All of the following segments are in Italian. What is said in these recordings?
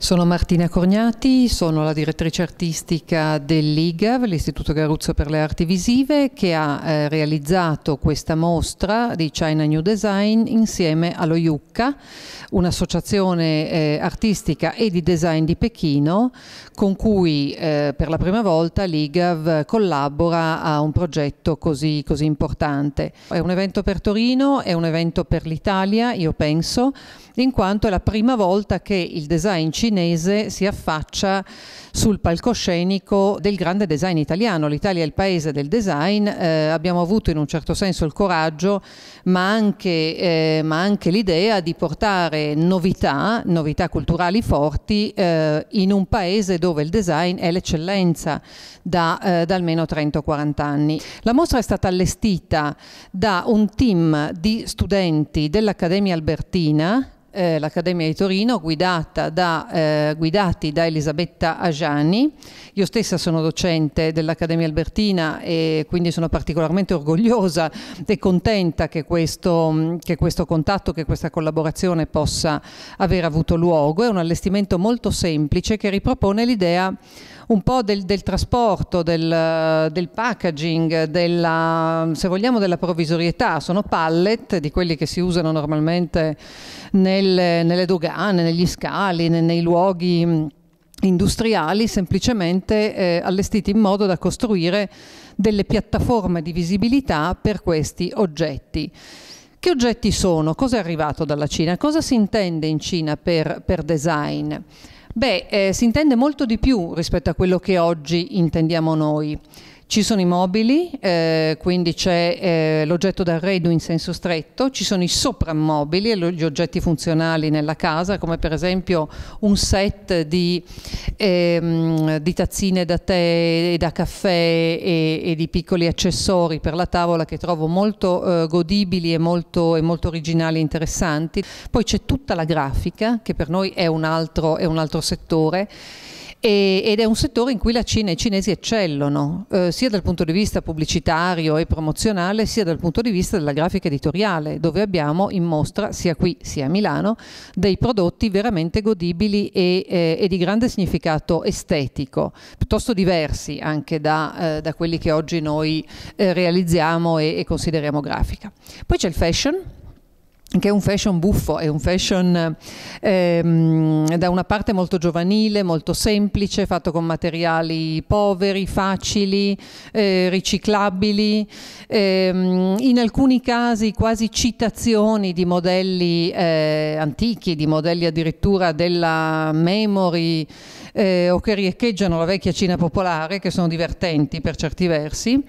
Sono Martina Corgnati, sono la direttrice artistica dell'IGAV, l'Istituto Garuzzo per le Arti Visive, che ha eh, realizzato questa mostra di China New Design insieme allo IUCCA, un'associazione eh, artistica e di design di Pechino, con cui eh, per la prima volta l'IGAV collabora a un progetto così, così importante. È un evento per Torino, è un evento per l'Italia, io penso, in quanto è la prima volta che il design cinese cinese si affaccia sul palcoscenico del grande design italiano. L'Italia è il paese del design, eh, abbiamo avuto in un certo senso il coraggio, ma anche, eh, ma anche l'idea di portare novità, novità culturali forti, eh, in un paese dove il design è l'eccellenza da, eh, da almeno 30 o 40 anni. La mostra è stata allestita da un team di studenti dell'Accademia Albertina eh, l'Accademia di Torino da, eh, guidati da Elisabetta Agiani. Io stessa sono docente dell'Accademia Albertina e quindi sono particolarmente orgogliosa e contenta che questo, mm, che questo contatto, che questa collaborazione possa aver avuto luogo. È un allestimento molto semplice che ripropone l'idea un po' del, del trasporto, del, del packaging, della, se vogliamo della provvisorietà, sono pallet di quelli che si usano normalmente nelle, nelle dogane, negli scali, nei, nei luoghi industriali semplicemente eh, allestiti in modo da costruire delle piattaforme di visibilità per questi oggetti. Che oggetti sono? Cosa è arrivato dalla Cina? Cosa si intende in Cina per, per design? Beh, eh, si intende molto di più rispetto a quello che oggi intendiamo noi. Ci sono i mobili, eh, quindi c'è eh, l'oggetto d'arredo in senso stretto, ci sono i soprammobili e gli oggetti funzionali nella casa, come per esempio un set di, ehm, di tazzine da tè e da caffè e, e, di piccoli accessori per la tavola che trovo molto eh, godibili e molto, e molto, originali e interessanti. Poi c'è tutta la grafica, che per noi è un altro, è un altro settore e, ed è un settore in cui la Cina e i cinesi eccellono, eh, sia dal punto di vista pubblicitario e promozionale, sia dal punto di vista della grafica editoriale, dove abbiamo in mostra, sia qui sia a Milano, dei prodotti veramente godibili e, eh, e di grande significato estetico, piuttosto diversi anche da, eh, da quelli che oggi noi eh, realizziamo e, e consideriamo grafica. Poi c'è il fashion che è un fashion buffo, è un fashion ehm, da una parte molto giovanile, molto semplice, fatto con materiali poveri, facili, eh, riciclabili, ehm, in alcuni casi quasi citazioni di modelli eh, antichi, di modelli addirittura della memory eh, o che riecheggiano la vecchia Cina popolare, che sono divertenti per certi versi,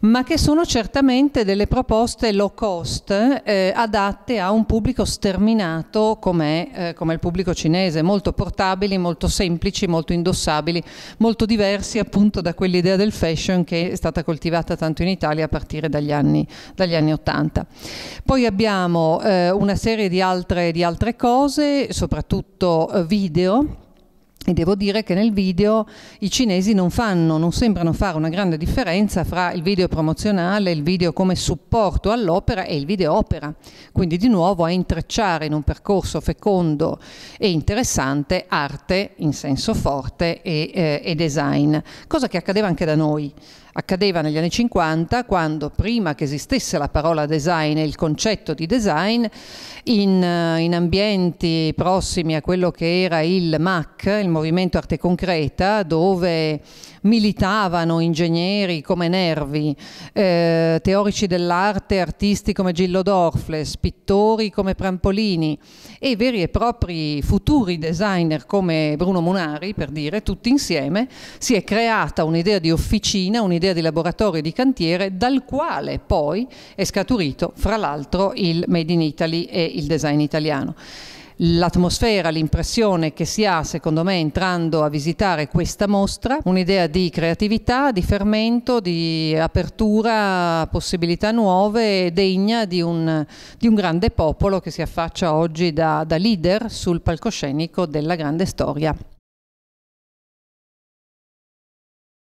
ma che sono certamente delle proposte low cost eh, adatte a un pubblico sterminato com'è, eh, come il pubblico cinese, molto portabili, molto semplici, molto indossabili, molto diversi appunto da quell'idea del fashion che è stata coltivata tanto in Italia a partire dagli anni, dagli anni 80. Poi abbiamo eh, una serie di altre, di altre cose, soprattutto eh, video e devo dire che nel video i cinesi non fanno, non sembrano fare una grande differenza fra il video promozionale, il video come supporto all'opera e il video opera. Quindi di nuovo a intrecciare in un percorso fecondo e interessante arte in senso forte e, eh, e design, cosa che accadeva anche da noi. Accadeva negli anni 50 quando prima che esistesse la parola design e il concetto di design, in, eh, in ambienti prossimi a quello che era il MAC, il Movimento Arte Concreta, dove militavano ingegneri come Nervi, eh, teorici dell'arte, artisti come Gillo Dorfles, pittori come Prampolini e veri e propri futuri designer come Bruno Munari, per dire, tutti insieme, si è creata un'idea di officina, un'idea di laboratorio di cantiere dal quale poi è scaturito, fra l'altro, il Made in Italy e il design italiano l'atmosfera, l'impressione che si ha, secondo me, entrando a visitare questa mostra, un'idea di creatività, di fermento, di apertura a possibilità nuove, e degna di un, di un, grande popolo che si affaccia oggi da, da leader sul palcoscenico della grande storia.